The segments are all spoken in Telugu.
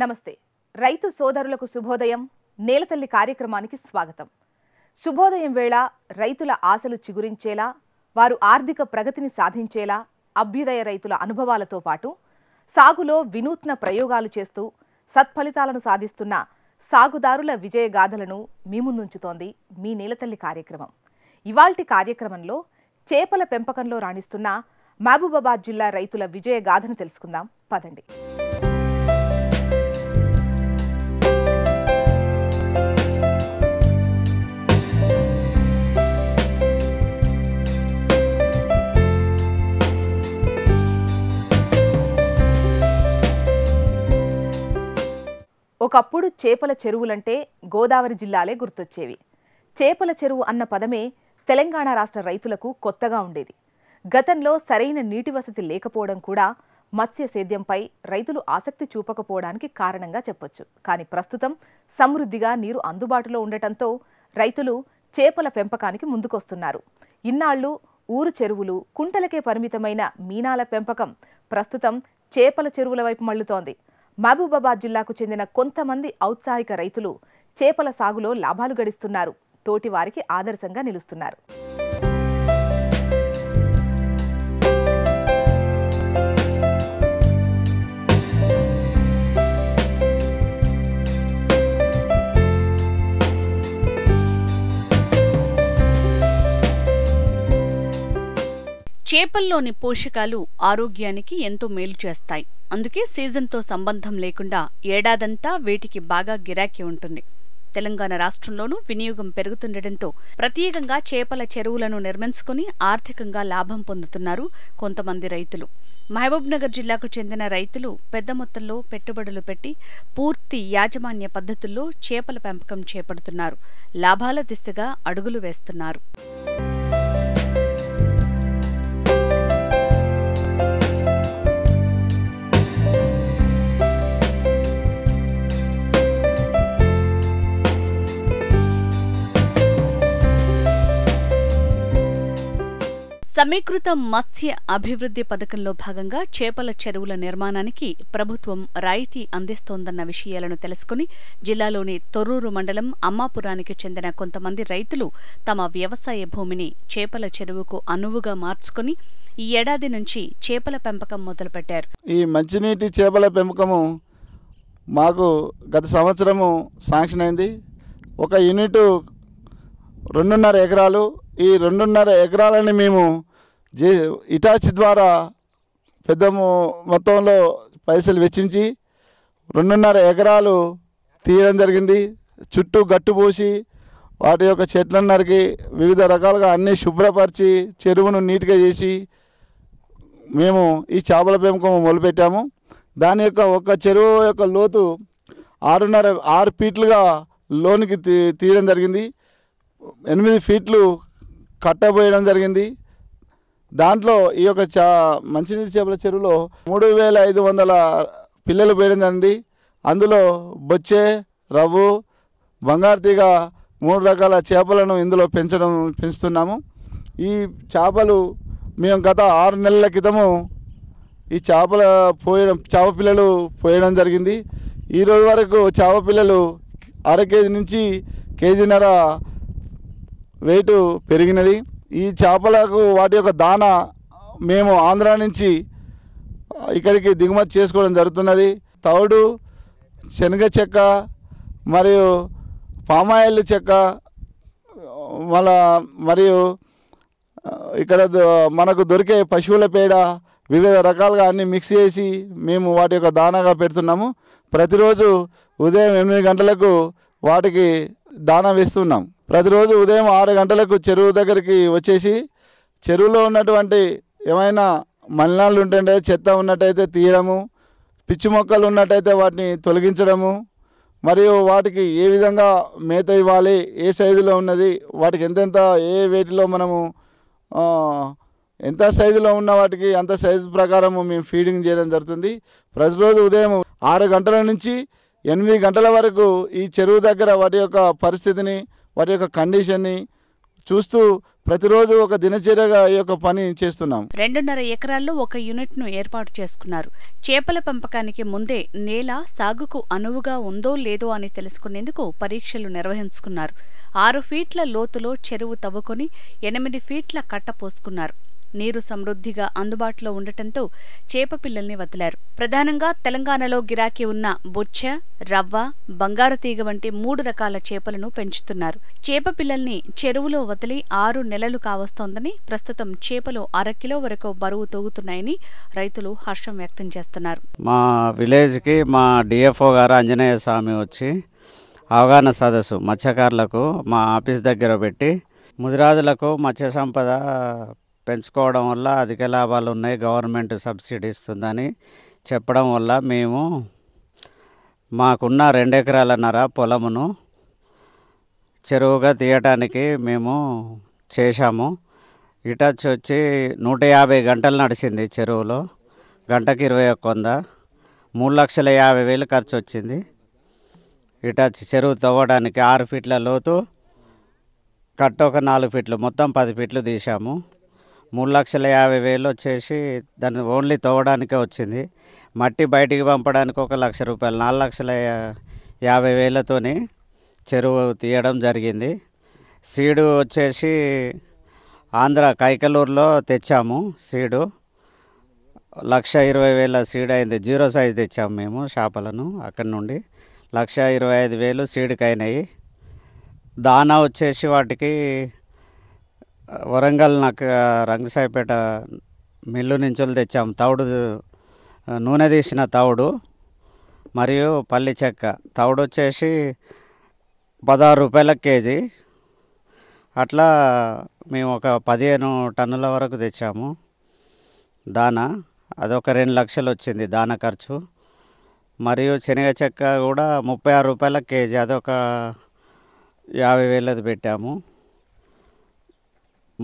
నమస్తే రైతు సోదరులకు శుభోదయం నేలతల్లి కార్యక్రమానికి స్వాగతం శుభోదయం వేళ రైతుల ఆశలు చిగురించేలా వారు ఆర్థిక ప్రగతిని సాధించేలా అభ్యుదయ రైతుల అనుభవాలతో పాటు సాగులో వినూత్న ప్రయోగాలు చేస్తూ సత్ఫలితాలను సాధిస్తున్న సాగుదారుల విజయగాథలను మీ ముందుంచుతోంది మీ నీలతల్లి కార్యక్రమం ఇవాల్టి కార్యక్రమంలో చేపల పెంపకంలో రాణిస్తున్న మహబూబాబాద్ జిల్లా రైతుల విజయగాథను తెలుసుకుందాం పదండి ఒకప్పుడు చేపల చెరువులంటే గోదావరి జిల్లాలే గుర్తొచ్చేవి చేపల చెరువు అన్న పదమే తెలంగాణ రాష్ట్ర రైతులకు కొత్తగా ఉండేది గతంలో సరైన నీటి వసతి లేకపోవడం కూడా మత్స్య సేద్యంపై రైతులు ఆసక్తి చూపకపోవడానికి కారణంగా చెప్పొచ్చు కానీ ప్రస్తుతం సమృద్ధిగా నీరు అందుబాటులో ఉండటంతో రైతులు చేపల పెంపకానికి ముందుకొస్తున్నారు ఇన్నాళ్లు ఊరు చెరువులు కుంటలకే పరిమితమైన మీనాల పెంపకం ప్రస్తుతం చేపల చెరువుల వైపు మళ్లుతోంది మహబూబాబాద్ జిల్లాకు చెందిన కొంతమంది ఔత్సాహిక రైతులు చేపల సాగులో లాభాలు గడిస్తున్నారు తోటి వారికి ఆదర్శంగా నిలుస్తున్నారు చేపల్లోని పోషకాలు ఆరోగ్యానికి ఎంతో మేలు చేస్తాయి అందుకే సీజన్తో సంబంధం లేకుండా ఏడాదంతా వీటికి బాగా గిరాకీ ఉంటుంది తెలంగాణ రాష్ట్రంలోనూ వినియోగం పెరుగుతుండటంతో ప్రత్యేకంగా చేపల చెరువులను నిర్మించుకుని ఆర్థికంగా లాభం పొందుతున్నారు కొంతమంది రైతులు మహబూబ్నగర్ జిల్లాకు చెందిన రైతులు పెద్ద మొత్తంలో పెట్టుబడులు పెట్టి పూర్తి యాజమాన్య పద్ధతుల్లో చేపల పెంపకం చేపడుతున్నారు లాభాల దిశగా అడుగులు వేస్తున్నారు సమీకృత మత్స్య అభివృద్ధి పథకంలో భాగంగా చేపల చెరువుల నిర్మాణానికి ప్రభుత్వం రాయితీ అందిస్తోందన్న విషయాలను తెలుసుకుని జిల్లాలోని తొర్రూరు మండలం అమ్మాపురానికి చెందిన కొంతమంది రైతులు తమ వ్యవసాయ భూమిని చేపల చెరువుకు అనువుగా మార్చుకుని ఈ ఏడాది నుంచి చేపల పెంపకం మొదలుపెట్టారు ఈ మంచినీటి చేపల పెంపకము మాకు గత సంవత్సరము శాంక్షన్ అయింది ఒక యూనిట్ రెండున్నర ఎకరాలు ఈ రెండున్నర ఎకరాలని మేము జే ఇటాచి ద్వారా పెద్ద మొత్తంలో పైసలు వెచ్చించి రెండున్నర ఎకరాలు తీయడం జరిగింది చుట్టూ గట్టు పోసి వాటి యొక్క చెట్లను నరికి వివిధ రకాలుగా అన్నీ శుభ్రపరిచి చెరువును నీట్గా చేసి మేము ఈ చేపల పెంపకం మొదలుపెట్టాము దాని యొక్క ఒక చెరువు యొక్క లోతు ఆరున్నర ఆరు ఫీట్లుగా లోనికి తీయడం జరిగింది ఎనిమిది ఫీట్లు కట్టబోయడం జరిగింది దాంట్లో ఈ యొక్క చా మంచినీటి చేపల చెరువులో మూడు వేల ఐదు వందల పిల్లలు పోయడం జరిగింది అందులో బొచ్చే రవ్వు బంగారుతీగ మూడు రకాల చేపలను ఇందులో పెంచడం పెంచుతున్నాము ఈ చేపలు మేము గత ఆరు నెలల క్రితము ఈ చేపల పోయడం చేప పిల్లలు పోయడం జరిగింది ఈరోజు వరకు చేప పిల్లలు అర కేజీ నుంచి కేజీన్నర వెయిటు పెరిగినది ఈ చేపలకు వాటి యొక్క దాన మేము ఆంధ్ర నుంచి ఇక్కడికి దిగుమతి చేసుకోవడం జరుగుతున్నది తౌడు శనగ చెక్క మరియు పామాయిల్ చెక్క మళ్ళా మరియు ఇక్కడ మనకు దొరికే పశువుల పేడ వివిధ రకాలుగా అన్ని మిక్స్ చేసి మేము వాటి యొక్క దానాగా పెడుతున్నాము ప్రతిరోజు ఉదయం ఎనిమిది గంటలకు వాటికి దానా వేస్తున్నాం ప్రతిరోజు ఉదయం ఆరు గంటలకు చెరువు దగ్గరికి వచ్చేసి చెరువులో ఉన్నటువంటి ఏమైనా మలినాలు ఉంటుంటే చెత్త ఉన్నట్టయితే తీయడము పిచ్చి మొక్కలు ఉన్నట్టయితే వాటిని తొలగించడము మరియు వాటికి ఏ విధంగా మేత ఇవ్వాలి ఏ సైజులో ఉన్నది వాటికి ఎంతెంత ఏ వేటిలో మనము ఎంత సైజులో ఉన్న వాటికి అంత సైజు ప్రకారము మేము ఫీడింగ్ చేయడం జరుగుతుంది ప్రతిరోజు ఉదయం ఆరు గంటల నుంచి ఎనిమిది గంటల వరకు ఈ చెరువు దగ్గర వాటి యొక్క పరిస్థితిని వాటి యొక్క కండిషన్ని చూస్తూ ప్రతిరోజు ఒక దినచర్యగా ఈ యొక్క పని చేస్తున్నాం రెండున్నర ఎకరాల్లో ఒక యూనిట్ను ఏర్పాటు చేసుకున్నారు చేపల పెంపకానికి ముందే నేల సాగుకు అనువుగా ఉందో లేదో అని తెలుసుకునేందుకు పరీక్షలు నిర్వహించుకున్నారు ఆరు ఫీట్ల లోతులో చెరువు తవ్వుకొని ఎనిమిది ఫీట్ల కట్ట పోసుకున్నారు నీరు సమృద్ధిగా అందుబాటులో ఉండటంతో చేప పిల్లల్ని వదిలారు ప్రధానంగా తెలంగాణలో గిరాకీ ఉన్న బొచ్చ రవ్వ బంగారు తీగ వంటి మూడు రకాల చేపలను పెంచుతున్నారు చేప పిల్లల్ని చెరువులో వదిలి ఆరు నెలలు కావస్తోందని ప్రస్తుతం చేపలు అరకిలో వరకు బరువు తోగుతున్నాయని రైతులు హర్షం వ్యక్తం చేస్తున్నారు మా విలేజ్కి మా డిఎఫ్ఓ గారు ఆంజనేయ స్వామి వచ్చి అవగాహన సదస్సు మత్స్యకారులకు మా ఆఫీస్ దగ్గర పెట్టి ముదిరాజులకు మత్స్య సంపద పెంచుకోవడం వల్ల అధిక లాభాలు ఉన్నాయి గవర్నమెంట్ సబ్సిడీ ఇస్తుందని చెప్పడం వల్ల మేము మాకున్న రెండు నర పొలమును చెరువుగా తీయటానికి మేము చేశాము ఇటచ్ వచ్చి నూట యాభై గంటలు నడిచింది చెరువులో గంటకి ఇరవై ఒక్క వంద మూడు లక్షల యాభై వేలు ఖర్చు వచ్చింది ఇటచ్ చెరువు తవ్వడానికి ఆరు ఫీట్ల లోతు కట్ట ఒక నాలుగు ఫీట్లు మొత్తం పది ఫీట్లు తీసాము మూడు లక్షల యాభై వేలు వచ్చేసి దాన్ని ఓన్లీ తోవడానికే వచ్చింది మట్టి బయటికి పంపడానికి ఒక లక్ష రూపాయలు నాలుగు లక్షల యాభై వేలతోని చెరువు తీయడం జరిగింది సీడు వచ్చేసి ఆంధ్ర కైకలూరులో తెచ్చాము సీడు లక్ష ఇరవై వేల సీడ్ అయింది జీరో సైజ్ తెచ్చాము మేము చేపలను అక్కడి నుండి లక్ష ఇరవై ఐదు వేలు సీడ్కి అయినాయి దానా వచ్చేసి వాటికి వరంగల్ నాకు రంగసాయిపేట మిల్లు నుంచి తెచ్చాము తౌడు నూనె తీసిన తౌడు మరియు పల్లి చెక్క తౌడు వచ్చేసి పదహారు రూపాయల కేజీ అట్లా మేము ఒక పదిహేను టన్నుల వరకు తెచ్చాము దానా అదొక రెండు లక్షలు వచ్చింది దాన ఖర్చు మరియు శనగ చెక్క కూడా ముప్పై ఆరు రూపాయల కేజీ అదొక యాభై వేలది పెట్టాము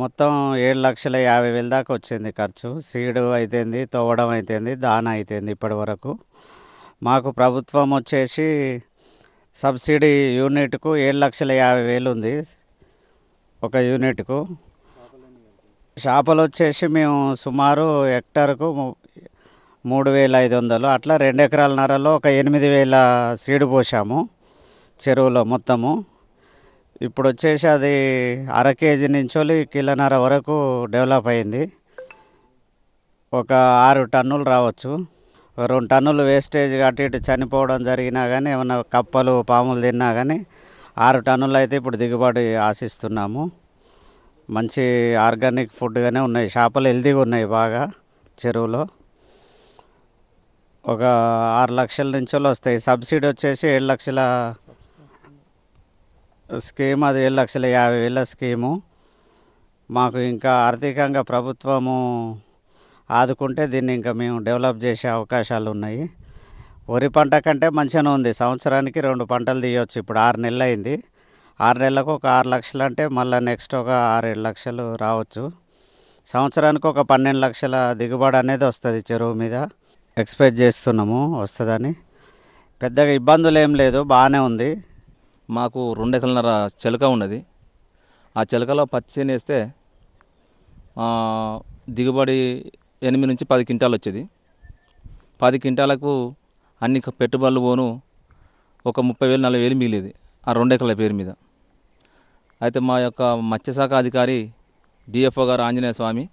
మొత్తం ఏడు లక్షల యాభై వేల దాకా వచ్చింది ఖర్చు సీడు అయితేంది తవ్వడం అయితేంది దాన అయితేంది ఇప్పటి వరకు మాకు ప్రభుత్వం వచ్చేసి సబ్సిడీ యూనిట్కు ఏడు లక్షల యాభై వేలు ఉంది ఒక యూనిట్కు చేపలు వచ్చేసి మేము సుమారు హెక్టార్కు మూడు వేల ఐదు వందలు అట్లా రెండు ఎకరాల నరలో ఒక ఎనిమిది వేల సీడు పోసాము చెరువులో మొత్తము ఇప్పుడు వచ్చేసి అది అర కేజీ నుంచోలి కిలోన్నర వరకు డెవలప్ అయింది ఒక ఆరు టన్నులు రావచ్చు రెండు టన్నులు వేస్టేజ్ అటు ఇటు చనిపోవడం జరిగినా కానీ ఏమైనా కప్పలు పాములు తిన్నా కానీ ఆరు టన్నులు అయితే ఇప్పుడు దిగుబడి ఆశిస్తున్నాము మంచి ఆర్గానిక్ ఫుడ్గానే ఉన్నాయి చేపలు హెల్దీగా ఉన్నాయి బాగా చెరువులో ఒక ఆరు లక్షల నుంచి వస్తాయి సబ్సిడీ వచ్చేసి ఏడు లక్షల స్కీమ్ అది ఏడు లక్షల యాభై వేల స్కీము మాకు ఇంకా ఆర్థికంగా ప్రభుత్వము ఆదుకుంటే దీన్ని ఇంకా మేము డెవలప్ చేసే అవకాశాలు ఉన్నాయి వరి పంట కంటే మంచిగానే ఉంది సంవత్సరానికి రెండు పంటలు తీయవచ్చు ఇప్పుడు ఆరు నెలలు అయింది ఆరు నెలలకు ఒక ఆరు లక్షలు అంటే మళ్ళీ నెక్స్ట్ ఒక ఆరేడు లక్షలు రావచ్చు సంవత్సరానికి ఒక పన్నెండు లక్షల దిగుబడి అనేది వస్తుంది చెరువు మీద ఎక్స్పెక్ట్ చేస్తున్నాము వస్తుందని పెద్దగా ఇబ్బందులు ఏం లేదు బాగానే ఉంది మాకు రెండు ఎకరన్నర చెలక ఉన్నది ఆ చెలకలో పచ్చి వేస్తే దిగుబడి ఎనిమిది నుంచి పది క్వింటాలు వచ్చేది పది క్వింటాలకు అన్ని పెట్టుబడులు పోను ఒక ముప్పై వేలు నలభై వేలు మిగిలేదు ఆ రెండు ఎకరాల పేరు మీద అయితే మా యొక్క మత్స్యశాఖ అధికారి డిఎఫ్ఓ గారు ఆంజనేయ స్వామి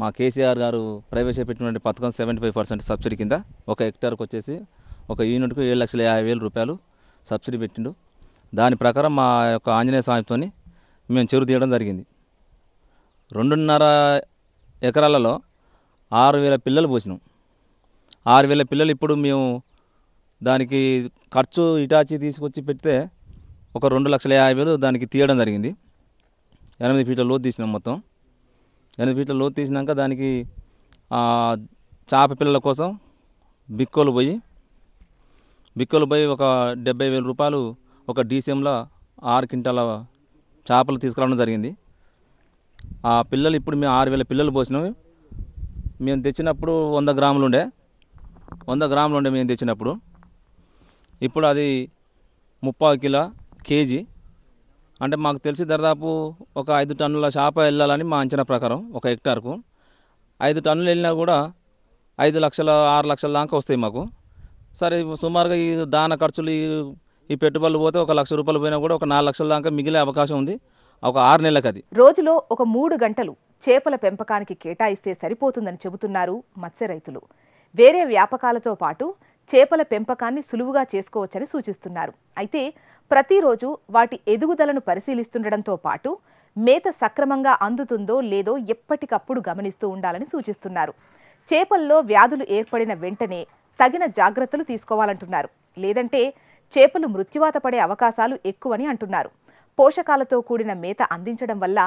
మా కేసీఆర్ గారు ప్రవేశపెట్టినటువంటి పథకం సెవెంటీ ఫైవ్ పర్సెంట్ సబ్సిడీ కింద ఒక హెక్టార్కి వచ్చేసి ఒక యూనిట్కు ఏడు లక్షల యాభై వేలు రూపాయలు సబ్సిడీ పెట్టిండు దాని ప్రకారం మా యొక్క ఆంజనేయ స్వామితో మేము చెరువు తీయడం జరిగింది రెండున్నర ఎకరాలలో ఆరు వేల పిల్లలు పోసినాం ఆరు వేల పిల్లలు ఇప్పుడు మేము దానికి ఖర్చు ఇటాచి తీసుకొచ్చి పెడితే ఒక రెండు లక్షల యాభై వేలు దానికి తీయడం జరిగింది ఎనిమిది ఫీట్ల లోతు తీసినాం మొత్తం ఎనిమిది ఫీట్ల లోతు తీసినాక దానికి చేప పిల్లల కోసం బిక్కోలు పోయి బిక్కోలు పోయి ఒక డెబ్బై వేల రూపాయలు ఒక డీసీఎంలో ఆరు క్వింటాల చేపలు తీసుకురావడం జరిగింది ఆ పిల్లలు ఇప్పుడు మేము ఆరు వేల పిల్లలు పోసినాం మేము తెచ్చినప్పుడు వంద గ్రాములు ఉండే వంద గ్రాములు ఉండే మేము తెచ్చినప్పుడు ఇప్పుడు అది ముప్పై కిలో కేజీ అంటే మాకు తెలిసి దాదాపు ఒక ఐదు టన్నుల చేప వెళ్ళాలని మా అంచనా ప్రకారం ఒక హెక్టార్కు ఐదు టన్నులు వెళ్ళినా కూడా ఐదు లక్షల ఆరు లక్షల దాకా వస్తాయి మాకు సరే సుమారుగా ఈ దాన ఖర్చులు ఈ పెట్టుబడులు పోతే ఒక లక్ష రూపాయలు పోయినా కూడా ఒక నాలుగు లక్షల దాకా మిగిలే అవకాశం ఉంది ఒక ఆరు నెలలకు అది రోజులో ఒక మూడు గంటలు చేపల పెంపకానికి కేటాయిస్తే సరిపోతుందని చెబుతున్నారు మత్స్య రైతులు వేరే వ్యాపకాలతో పాటు చేపల పెంపకాన్ని సులువుగా చేసుకోవచ్చని సూచిస్తున్నారు అయితే ప్రతిరోజు వాటి ఎదుగుదలను పరిశీలిస్తుండటంతో పాటు మేత సక్రమంగా అందుతుందో లేదో ఎప్పటికప్పుడు గమనిస్తూ ఉండాలని సూచిస్తున్నారు చేపల్లో వ్యాధులు ఏర్పడిన వెంటనే తగిన జాగ్రత్తలు తీసుకోవాలంటున్నారు లేదంటే చేపలు మృత్యువాత పడే అవకాశాలు ఎక్కువని అంటున్నారు పోషకాలతో కూడిన మేత అందించడం వల్ల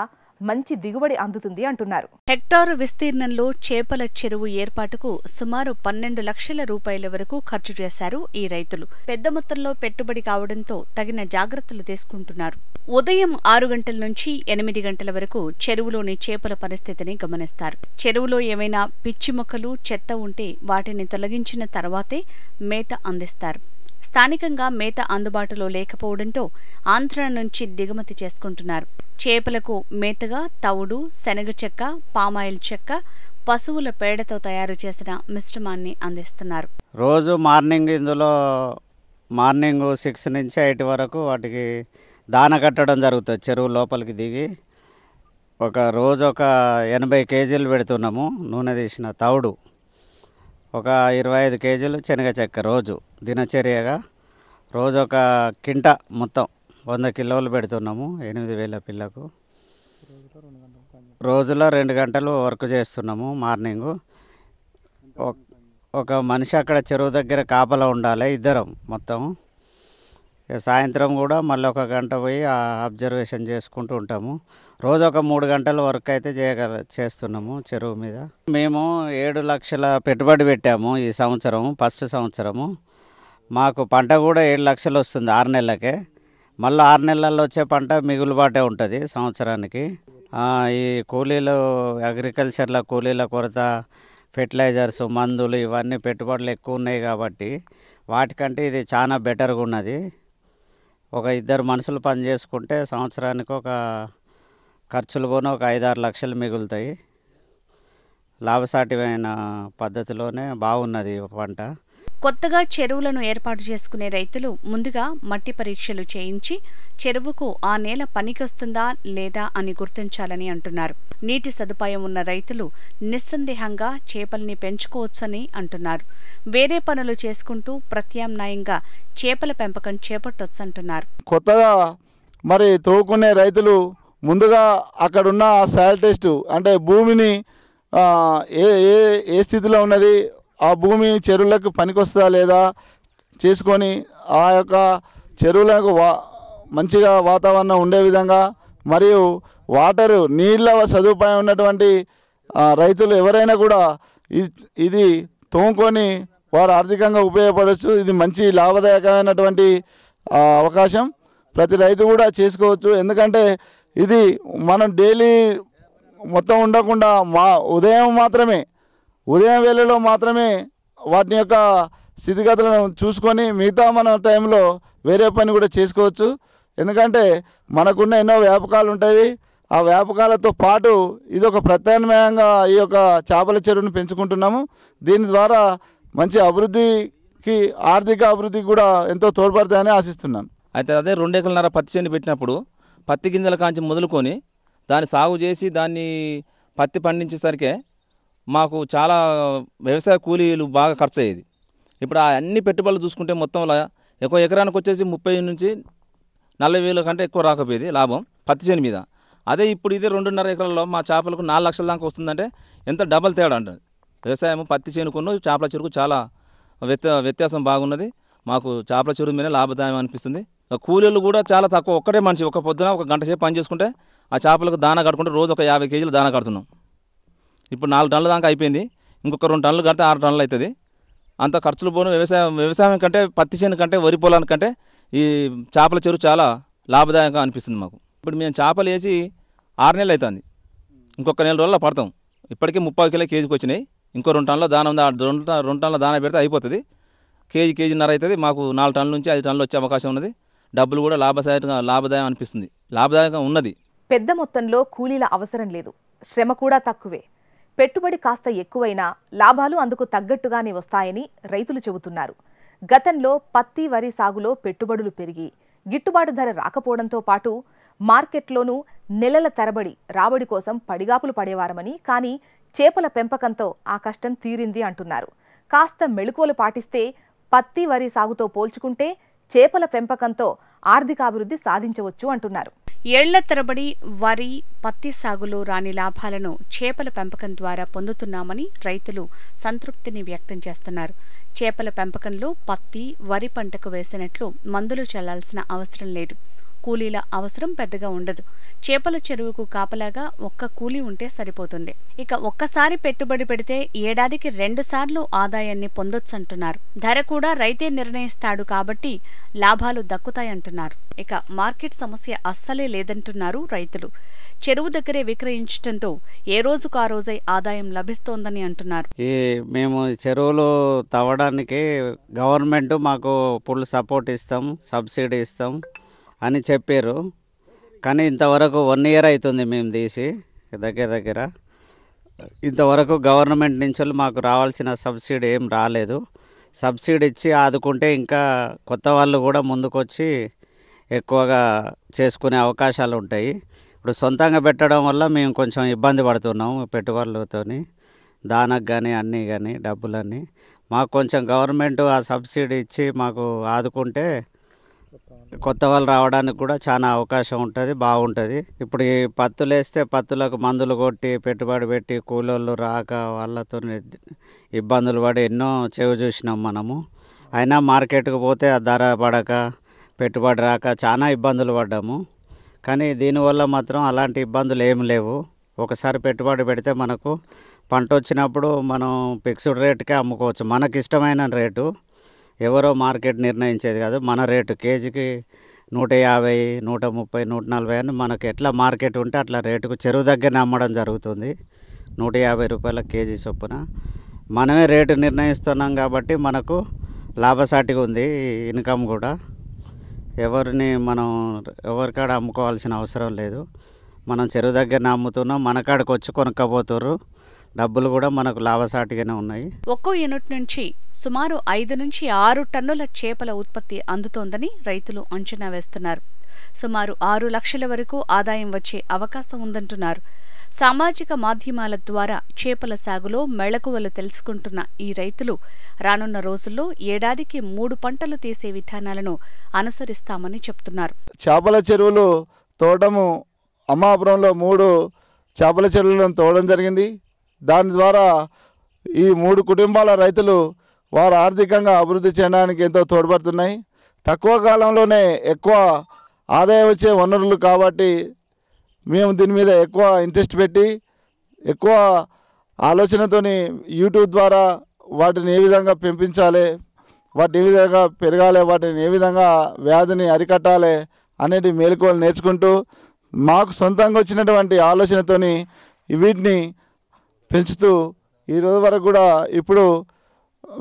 మంచి దిగుబడి అందుతుంది అంటున్నారు హెక్టారు విస్తీర్ణంలో చేపల చెరువు ఏర్పాటుకు సుమారు పన్నెండు లక్షల రూపాయల వరకు ఖర్చు చేశారు ఈ రైతులు పెద్ద మొత్తంలో పెట్టుబడి కావడంతో తగిన జాగ్రత్తలు తీసుకుంటున్నారు ఉదయం ఆరు గంటల నుంచి ఎనిమిది గంటల వరకు చెరువులోని చేపల పరిస్థితిని గమనిస్తారు చెరువులో ఏమైనా పిచ్చి మొక్కలు చెత్త ఉంటే వాటిని తొలగించిన తర్వాతే మేత అందిస్తారు స్థానికంగా మేత అందుబాటులో లేకపోవడంతో ఆంధ్ర నుంచి దిగుమతి చేసుకుంటున్నారు చేపలకు మేతగా తవుడు శనగ చెక్క పామాయిల్ చెక్క పశువుల పేడతో తయారు చేసిన మిశ్రమాన్ని అందిస్తున్నారు రోజు మార్నింగ్ ఇందులో మార్నింగ్ సిక్స్ నుంచి ఎయిట్ వరకు వాటికి దాన కట్టడం జరుగుతుంది చెరువు లోపలికి దిగి ఒక రోజు ఒక ఎనభై కేజీలు పెడుతున్నాము నూనె తీసిన తవుడు ఒక ఇరవై ఐదు కేజీలు శనగ చెక్క రోజు దినచర్యగా రోజు ఒక కింట మొత్తం వంద కిలోలు పెడుతున్నాము ఎనిమిది వేల పిల్లకు రోజులో రెండు గంటలు వర్క్ చేస్తున్నాము మార్నింగు ఒక మనిషి అక్కడ చెరువు దగ్గర కాపలా ఉండాలి ఇద్దరం మొత్తం సాయంత్రం కూడా మళ్ళీ ఒక గంట పోయి అబ్జర్వేషన్ చేసుకుంటూ ఉంటాము రోజు ఒక మూడు గంటల వర్క్ అయితే చేయగల చేస్తున్నాము చెరువు మీద మేము ఏడు లక్షల పెట్టుబడి పెట్టాము ఈ సంవత్సరం ఫస్ట్ సంవత్సరము మాకు పంట కూడా ఏడు లక్షలు వస్తుంది ఆరు నెలలకే మళ్ళీ ఆరు నెలల్లో వచ్చే పంట మిగులుబాటే ఉంటుంది సంవత్సరానికి ఈ కూలీలు అగ్రికల్చర్ల కూలీల కొరత ఫెర్టిలైజర్స్ మందులు ఇవన్నీ పెట్టుబడులు ఎక్కువ ఉన్నాయి కాబట్టి వాటికంటే ఇది చాలా బెటర్గా ఉన్నది ఒక ఇద్దరు మనుషులు పని చేసుకుంటే సంవత్సరానికి ఒక ఖర్చులు పోను ఒక ఐదారు లక్షలు మిగులుతాయి లాభసాటిమైన పద్ధతిలోనే బాగున్నది పంట కొత్తగా చెరువులను ఏర్పాటు చేసుకునే రైతులు ముందుగా మట్టి పరీక్షలు చేయించి చెరువుకు ఆ నేల పనికొస్తుందా లేదా అని గుర్తించాలని అంటున్నారు నీటి సదుపాయం ఉన్న రైతులు నిస్సందేహంగా చేపల్ని పెంచుకోవచ్చని అంటున్నారు వేరే పనులు చేసుకుంటూ ప్రత్యామ్నాయంగా చేపల పెంపకం చేపట్టొచ్చంటున్నారు కొత్తగా మరి తోకునే రైతులు ముందుగా అక్కడున్న సాయిల్ టెస్టు అంటే భూమిని ఏ ఏ ఏ స్థితిలో ఉన్నది ఆ భూమి చెరువులకు పనికొస్తుందా లేదా చేసుకొని ఆ యొక్క చెరువులకు వా మంచిగా వాతావరణం ఉండే విధంగా మరియు వాటరు నీళ్ళ సదుపాయం ఉన్నటువంటి రైతులు ఎవరైనా కూడా ఇది తోముకొని వారు ఆర్థికంగా ఉపయోగపడవచ్చు ఇది మంచి లాభదాయకమైనటువంటి అవకాశం ప్రతి రైతు కూడా చేసుకోవచ్చు ఎందుకంటే ఇది మనం డైలీ మొత్తం ఉండకుండా మా ఉదయం మాత్రమే ఉదయం వేళలో మాత్రమే వాటి యొక్క స్థితిగతులను చూసుకొని మిగతా మన టైంలో వేరే పని కూడా చేసుకోవచ్చు ఎందుకంటే మనకున్న ఎన్నో వ్యాపకాలు ఉంటాయి ఆ వ్యాపకాలతో పాటు ఇది ఒక ప్రత్యామ్నాయంగా ఈ యొక్క చేపల చెరువును పెంచుకుంటున్నాము దీని ద్వారా మంచి అభివృద్ధికి ఆర్థిక అభివృద్ధికి కూడా ఎంతో తోడ్పడతాయని ఆశిస్తున్నాను అయితే అదే ఎకరాల పత్తి చేను పెట్టినప్పుడు పత్తి గింజల కాంచి మొదలుకొని దాన్ని సాగు చేసి దాన్ని పత్తి పండించేసరికే మాకు చాలా వ్యవసాయ కూలీలు బాగా ఖర్చు అయ్యేది ఇప్పుడు ఆ అన్ని పెట్టుబడులు చూసుకుంటే మొత్తంలో ఎక్కువ ఎకరానికి వచ్చేసి ముప్పై నుంచి నలభై వేల కంటే ఎక్కువ రాకపోయేది లాభం పత్తి చేను మీద అదే ఇప్పుడు ఇది రెండున్నర ఎకరాల్లో మా చేపలకు నాలుగు లక్షల దాకా వస్తుందంటే ఎంత డబల్ తేడా అంటారు వ్యవసాయం పత్తి చేను కొను చేపల చెరుకు చాలా వ్యత్యాసం బాగున్నది మాకు చేపల చెరువు మీద లాభదాయం అనిపిస్తుంది కూలీలు కూడా చాలా తక్కువ ఒక్కడే మనిషి ఒక పొద్దున ఒక గంట సేపు పని చేసుకుంటే ఆ చేపలకు దానా కట్టుకుంటే రోజు ఒక యాభై కేజీలు దానా కడుతున్నాం ఇప్పుడు నాలుగు టన్నుల దాకా అయిపోయింది ఇంకొక రెండు టన్నులు కడితే ఆరు టన్నులు అవుతుంది అంత ఖర్చులు పోను వ్యవసాయం వ్యవసాయం కంటే పత్తి చేను కంటే వరి కంటే ఈ చేపల చెరువు చాలా లాభదాయకంగా అనిపిస్తుంది మాకు ఇప్పుడు మేము చేపలు వేసి ఆరు నెలలు అవుతుంది ఇంకొక నెల రోజుల్లో పడతాం ఇప్పటికే ముప్పై కిలో కేజీకి వచ్చినాయి ఇంకో రెండు టన్నుల దానం రెండు రెండు టన్నుల దాన పెడితే అయిపోతుంది కేజీ కేజీన్నర అవుతుంది మాకు నాలుగు టన్నుల నుంచి ఐదు టన్నులు వచ్చే అవకాశం ఉన్నది డబ్బులు కూడా లాభదాయకంగా లాభదాయం అనిపిస్తుంది లాభదాయకంగా ఉన్నది పెద్ద మొత్తంలో కూలీల అవసరం లేదు శ్రమ కూడా తక్కువే పెట్టుబడి కాస్త ఎక్కువైనా లాభాలు అందుకు తగ్గట్టుగానే వస్తాయని రైతులు చెబుతున్నారు గతంలో పత్తి వరి సాగులో పెట్టుబడులు పెరిగి గిట్టుబాటు ధర రాకపోవడంతో పాటు మార్కెట్లోనూ నెలల తరబడి రాబడి కోసం పడిగాపులు పడేవారమని కానీ చేపల పెంపకంతో ఆ కష్టం తీరింది అంటున్నారు కాస్త మెళుకువలు పాటిస్తే పత్తి వరి సాగుతో పోల్చుకుంటే చేపల పెంపకంతో ఆర్థికాభివృద్ధి సాధించవచ్చు అంటున్నారు ఏళ్ల తరబడి వరి పత్తి సాగులో రాని లాభాలను చేపల పెంపకం ద్వారా పొందుతున్నామని రైతులు సంతృప్తిని వ్యక్తం చేస్తున్నారు చేపల పెంపకంలో పత్తి వరి పంటకు వేసినట్లు మందులు చల్లాల్సిన అవసరం లేదు కూలీల అవసరం పెద్దగా ఉండదు చేపల చెరువుకు కాపలాగా ఒక్క కూలీ ఉంటే సరిపోతుంది ఇక ఒక్కసారి పెట్టుబడి పెడితే ఏడాదికి రెండుసార్లు ఆదాయాన్ని పొందొచ్చంటున్నారు ధర కూడా రైతే నిర్ణయిస్తాడు కాబట్టి లాభాలు దక్కుతాయంటున్నారు ఇక మార్కెట్ సమస్య అస్సలే లేదంటున్నారు రైతులు చెరువు దగ్గరే విక్రయించడంతో ఏ రోజుకు ఆ రోజై ఆదాయం లభిస్తోందని అంటున్నారు ఈ మేము చెరువులు తవ్వడానికి గవర్నమెంట్ మాకు ఫుల్ సపోర్ట్ ఇస్తాం సబ్సిడీ ఇస్తాం అని చెప్పారు కానీ ఇంతవరకు వన్ ఇయర్ అవుతుంది మేము తీసి దగ్గర దగ్గర ఇంతవరకు గవర్నమెంట్ నుంచి మాకు రావాల్సిన సబ్సిడీ ఏం రాలేదు సబ్సిడీ ఇచ్చి ఆదుకుంటే ఇంకా కొత్త వాళ్ళు కూడా ముందుకొచ్చి ఎక్కువగా చేసుకునే అవకాశాలు ఉంటాయి ఇప్పుడు సొంతంగా పెట్టడం వల్ల మేము కొంచెం ఇబ్బంది పడుతున్నాము పెట్టుబడులతో దానకు కానీ అన్నీ కానీ డబ్బులన్నీ మాకు కొంచెం గవర్నమెంట్ ఆ సబ్సిడీ ఇచ్చి మాకు ఆదుకుంటే కొత్త వాళ్ళు రావడానికి కూడా చాలా అవకాశం ఉంటుంది బాగుంటుంది ఇప్పుడు ఈ పత్తులు వేస్తే పత్తులకు మందులు కొట్టి పెట్టుబడి పెట్టి కూలోళ్ళు రాక వాళ్ళతో ఇబ్బందులు పడి ఎన్నో చెవి చూసినాం మనము అయినా మార్కెట్కు పోతే ఆ ధర పడక పెట్టుబడి రాక చాలా ఇబ్బందులు పడ్డాము కానీ దీనివల్ల మాత్రం అలాంటి ఇబ్బందులు ఏమి లేవు ఒకసారి పెట్టుబడి పెడితే మనకు పంట వచ్చినప్పుడు మనం ఫిక్స్డ్ రేట్కే అమ్ముకోవచ్చు మనకిష్టమైన ఇష్టమైన రేటు ఎవరో మార్కెట్ నిర్ణయించేది కాదు మన రేటు కేజీకి నూట యాభై నూట ముప్పై నూట నలభై అని మనకు ఎట్లా మార్కెట్ ఉంటే అట్లా రేటుకు చెరువు దగ్గరనే అమ్మడం జరుగుతుంది నూట యాభై రూపాయల కేజీ చొప్పున మనమే రేటు నిర్ణయిస్తున్నాం కాబట్టి మనకు లాభసాటిగా ఉంది ఇన్కమ్ కూడా ఎవరిని మనం ఎవరికాడ అమ్ముకోవాల్సిన అవసరం లేదు మనం చెరువు దగ్గరనే అమ్ముతున్నాం మనకాడకు వచ్చి కొనుక్కపోతురు డబ్బులు కూడా మనకు లాభసాటిగానే ఉన్నాయి ఒక్కో యూనిట్ నుంచి సుమారు ఐదు నుంచి ఆరు టన్నుల చేపల ఉత్పత్తి అందుతోందని రైతులు అంచనా వేస్తున్నారు సుమారు ఆరు లక్షల వరకు ఆదాయం వచ్చే అవకాశం ఉందంటున్నారు సామాజిక మాధ్యమాల ద్వారా చేపల సాగులో మెళకువలు తెలుసుకుంటున్న ఈ రైతులు రానున్న రోజుల్లో ఏడాదికి మూడు పంటలు తీసే విధానాలను అనుసరిస్తామని చెప్తున్నారు చేపల చెరువులు తోటము అమ్మాపురంలో మూడు చేపల చెరువులను తోడడం జరిగింది దాని ద్వారా ఈ మూడు కుటుంబాల రైతులు వారు ఆర్థికంగా అభివృద్ధి చేయడానికి ఎంతో తోడ్పడుతున్నాయి తక్కువ కాలంలోనే ఎక్కువ ఆదాయం వచ్చే వనరులు కాబట్టి మేము దీని మీద ఎక్కువ ఇంట్రెస్ట్ పెట్టి ఎక్కువ ఆలోచనతో యూట్యూబ్ ద్వారా వాటిని ఏ విధంగా పెంపించాలి వాటిని ఏ విధంగా పెరగాలి వాటిని ఏ విధంగా వ్యాధిని అరికట్టాలి అనేది మేలుకోలు నేర్చుకుంటూ మాకు సొంతంగా వచ్చినటువంటి ఆలోచనతోని వీటిని పెంచుతూ ఈ రోజు వరకు కూడా ఇప్పుడు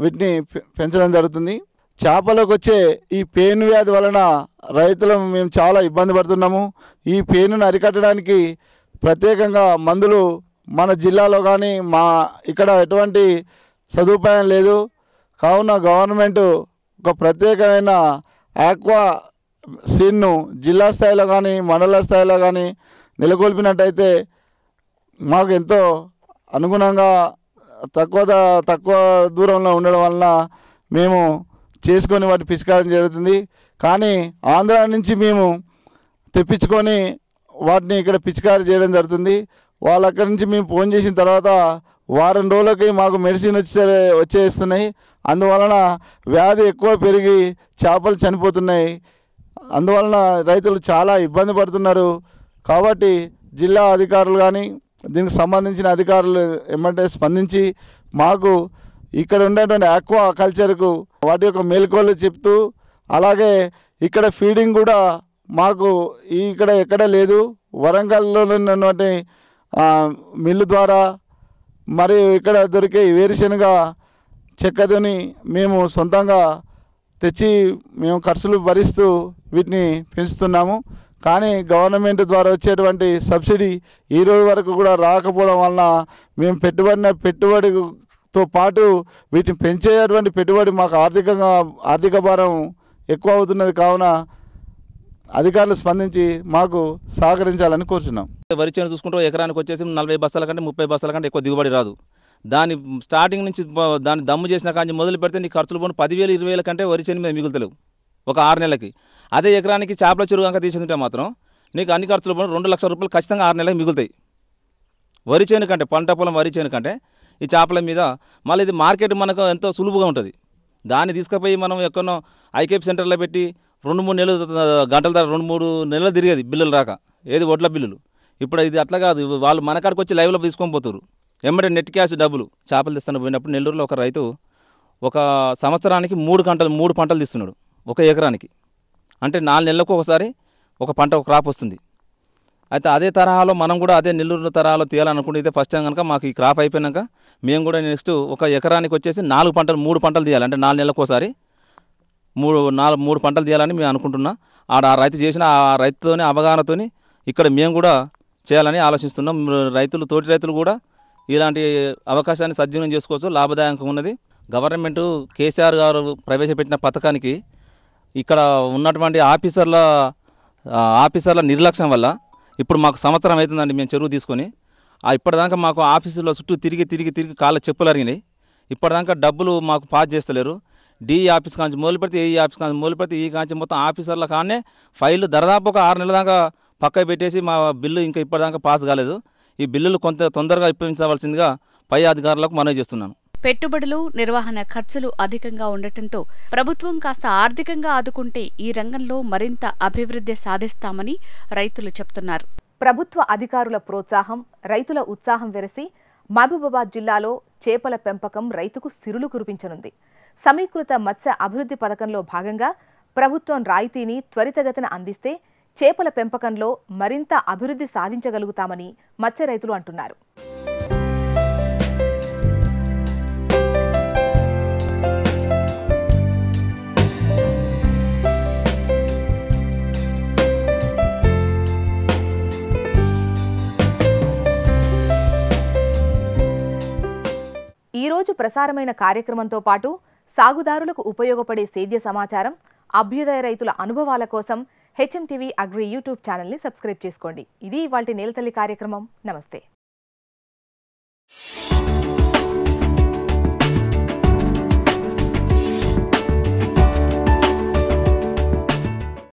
వీటిని పెంచడం జరుగుతుంది చేపలకు వచ్చే ఈ పేను వ్యాధి వలన రైతులు మేము చాలా ఇబ్బంది పడుతున్నాము ఈ పేనును అరికట్టడానికి ప్రత్యేకంగా మందులు మన జిల్లాలో కానీ మా ఇక్కడ ఎటువంటి సదుపాయం లేదు కావున గవర్నమెంట్ ఒక ప్రత్యేకమైన ఆక్వా సీన్ను జిల్లా స్థాయిలో కానీ మండల స్థాయిలో కానీ నెలకొల్పినట్టయితే మాకు ఎంతో అనుగుణంగా తక్కువ తక్కువ దూరంలో ఉండడం వలన మేము చేసుకొని వాటి పిచికారం జరుగుతుంది కానీ ఆంధ్ర నుంచి మేము తెప్పించుకొని వాటిని ఇక్కడ పిచికారి చేయడం జరుగుతుంది వాళ్ళు అక్కడి నుంచి మేము ఫోన్ చేసిన తర్వాత వారం రోజులకి మాకు మెడిసిన్ వచ్చే వచ్చేస్తున్నాయి అందువలన వ్యాధి ఎక్కువ పెరిగి చేపలు చనిపోతున్నాయి అందువలన రైతులు చాలా ఇబ్బంది పడుతున్నారు కాబట్టి జిల్లా అధికారులు కానీ దీనికి సంబంధించిన అధికారులు ఏమంటే స్పందించి మాకు ఇక్కడ ఉండేటువంటి ఆక్వా కల్చర్కు వాటి యొక్క మేలుకోలు చెప్తూ అలాగే ఇక్కడ ఫీడింగ్ కూడా మాకు ఇక్కడ ఎక్కడ లేదు వరంగల్లో ఉన్నటువంటి మిల్లు ద్వారా మరియు ఇక్కడ దొరికే వేరుశనగ చెక్కదని మేము సొంతంగా తెచ్చి మేము ఖర్చులు భరిస్తూ వీటిని పెంచుతున్నాము కానీ గవర్నమెంట్ ద్వారా వచ్చేటువంటి సబ్సిడీ ఈ రోజు వరకు కూడా రాకపోవడం వలన మేము పెట్టుబడిన పెట్టుబడితో పాటు వీటిని పెంచేటువంటి పెట్టుబడి మాకు ఆర్థికంగా ఆర్థిక భారం ఎక్కువ అవుతున్నది కావున అధికారులు స్పందించి మాకు సహకరించాలని కోరుచున్నాం వరి చేను చూసుకుంటే ఎకరానికి వచ్చేసి నలభై బస్తాల కంటే ముప్పై బస్తాల కంటే ఎక్కువ దిగుబడి రాదు దాని స్టార్టింగ్ నుంచి దాన్ని దమ్ము చేసిన కానీ మొదలు పెడితే నీ ఖర్చులు పోను పదివేలు ఇరవై వేల కంటే వరి చేను మీద మిగులుతలేవు ఒక ఆరు నెలలకి అదే ఎకరానికి చేపల చెరువు కనుక తీసుకుంటే మాత్రం నీకు అన్ని ఖర్చులు రెండు లక్షల రూపాయలు ఖచ్చితంగా ఆరు నెలలకి మిగులుతాయి వరి చేను కంటే పంట పొలం వరి చేను కంటే ఈ చేపల మీద మళ్ళీ ఇది మార్కెట్ మనకు ఎంతో సులువుగా ఉంటుంది దాన్ని తీసుకుపోయి మనం ఎక్కడో ఐకేప్ సెంటర్లో పెట్టి రెండు మూడు నెలలు గంటల ధర రెండు మూడు నెలలు తిరిగేది బిల్లులు రాక ఏది ఒడ్ల బిల్లులు ఇప్పుడు ఇది అట్లా కాదు వాళ్ళు మన కాడికి వచ్చి లైవ్లో తీసుకొని పోతారు ఎమ్మటే నెట్ క్యాష్ డబ్బులు చేపలు తీస్తాను పోయినప్పుడు నెల్లూరులో ఒక రైతు ఒక సంవత్సరానికి మూడు గంటలు మూడు పంటలు తీస్తున్నాడు ఒక ఎకరానికి అంటే నాలుగు నెలలకు ఒకసారి ఒక పంట ఒక క్రాప్ వస్తుంది అయితే అదే తరహాలో మనం కూడా అదే నెల్లూరు తరహాలో తీయాలనుకుంటే ఇదే ఫస్ట్ టైం కనుక మాకు ఈ క్రాప్ అయిపోయినాక మేము కూడా నెక్స్ట్ ఒక ఎకరానికి వచ్చేసి నాలుగు పంటలు మూడు పంటలు తీయాలి అంటే నాలుగు నెలలకు ఒకసారి మూడు నాలుగు మూడు పంటలు తీయాలని మేము అనుకుంటున్నా ఆడ ఆ రైతు చేసిన ఆ రైతుతోనే అవగాహనతోని ఇక్కడ మేము కూడా చేయాలని ఆలోచిస్తున్నాం రైతులు తోటి రైతులు కూడా ఇలాంటి అవకాశాన్ని సద్వినియోగం చేసుకోవచ్చు లాభదాయకంగా ఉన్నది గవర్నమెంటు కేసీఆర్ గారు ప్రవేశపెట్టిన పథకానికి ఇక్కడ ఉన్నటువంటి ఆఫీసర్ల ఆఫీసర్ల నిర్లక్ష్యం వల్ల ఇప్పుడు మాకు సంవత్సరం అవుతుందండి మేము చెరువు తీసుకొని ఇప్పటిదాకా మాకు ఆఫీసులో చుట్టూ తిరిగి తిరిగి తిరిగి కాళ్ళ చెప్పులు అరిగినాయి ఇప్పటిదాకా డబ్బులు మాకు పాస్ చేస్తలేరు డి ఆఫీస్ కాంచి మొదలు పెడితే ఏ ఆఫీస్ కాంచి మొదలు పెడితే ఈ కాంచి మొత్తం ఆఫీసర్ల కానీ ఫైల్ దాదాపు ఒక ఆరు నెలల దాకా పక్క పెట్టేసి మా బిల్లు ఇంకా ఇప్పటిదాకా పాస్ కాలేదు ఈ బిల్లులు కొంత తొందరగా ఇప్పించవలసిందిగా పై అధికారులకు మనవి చేస్తున్నాను పెట్టుబడులు నిర్వహణ ఖర్చులు అధికంగా ఉండటంతో ప్రభుత్వం కాస్త ఆర్థికంగా ఆదుకుంటే ఈ రంగంలో మరింత అభివృద్ధి సాధిస్తామని రైతులు చెప్తున్నారు ప్రభుత్వ అధికారుల ప్రోత్సాహం రైతుల ఉత్సాహం వెరసి మహబూబాబాద్ జిల్లాలో చేపల పెంపకం రైతుకు సిరులు కురిపించనుంది సమీకృత మత్స్య అభివృద్ధి పథకంలో భాగంగా ప్రభుత్వం రాయితీని త్వరితగతిన అందిస్తే చేపల పెంపకంలో మరింత అభివృద్ధి సాధించగలుగుతామని మత్స్య రైతులు అంటున్నారు రోజు ప్రసారమైన కార్యక్రమంతో పాటు సాగుదారులకు ఉపయోగపడే సేద్య సమాచారం అభ్యుదయ రైతుల అనుభవాల కోసం హెచ్ఎం టీవీ అగ్రి యూట్యూబ్ ఛానల్ని సబ్స్క్రైబ్ చేసుకోండి ఇది ఇవాళ నేలతల్లి కార్యక్రమం నమస్తే